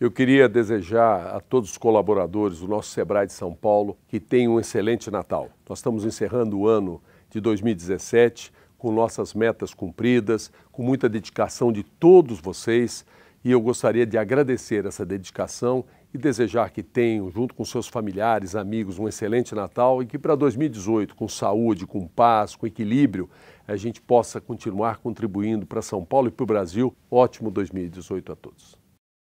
Eu queria desejar a todos os colaboradores do nosso Sebrae de São Paulo que tenham um excelente Natal. Nós estamos encerrando o ano de 2017 com nossas metas cumpridas, com muita dedicação de todos vocês, e eu gostaria de agradecer essa dedicação e desejar que tenham, junto com seus familiares, amigos, um excelente Natal e que para 2018, com saúde, com paz, com equilíbrio, a gente possa continuar contribuindo para São Paulo e para o Brasil. Ótimo 2018 a todos.